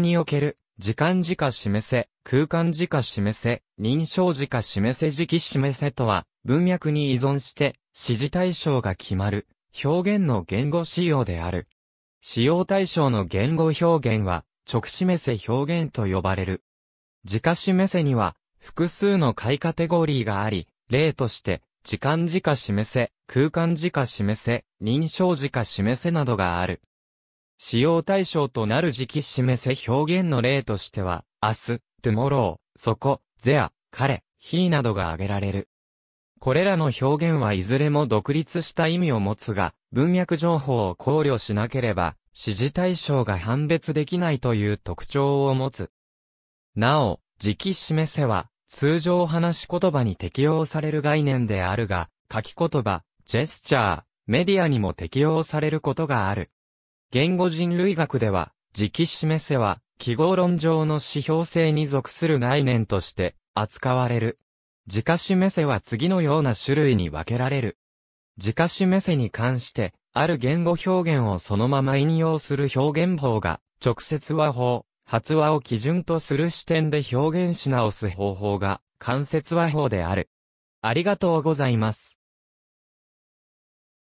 における、時間時価示せ、空間時価示せ、認証時価示せ時期示せとは、文脈に依存して、指示対象が決まる、表現の言語仕様である。使用対象の言語表現は、直示せ表現と呼ばれる。時価示せには、複数の解カテゴリーがあり、例として、時間時価示せ、空間時価示せ、認証時価示せなどがある。使用対象となる時期示せ表現の例としては、明日、tomorrow、そこ、there、彼、he などが挙げられる。これらの表現はいずれも独立した意味を持つが、文脈情報を考慮しなければ、指示対象が判別できないという特徴を持つ。なお、時期示せは、通常話し言葉に適用される概念であるが、書き言葉、ジェスチャー、メディアにも適用されることがある。言語人類学では、磁気示せは、記号論上の指標性に属する概念として扱われる。時価示せは次のような種類に分けられる。時価示せに関して、ある言語表現をそのまま引用する表現法が、直接和法、発話を基準とする視点で表現し直す方法が、間接和法である。ありがとうございます。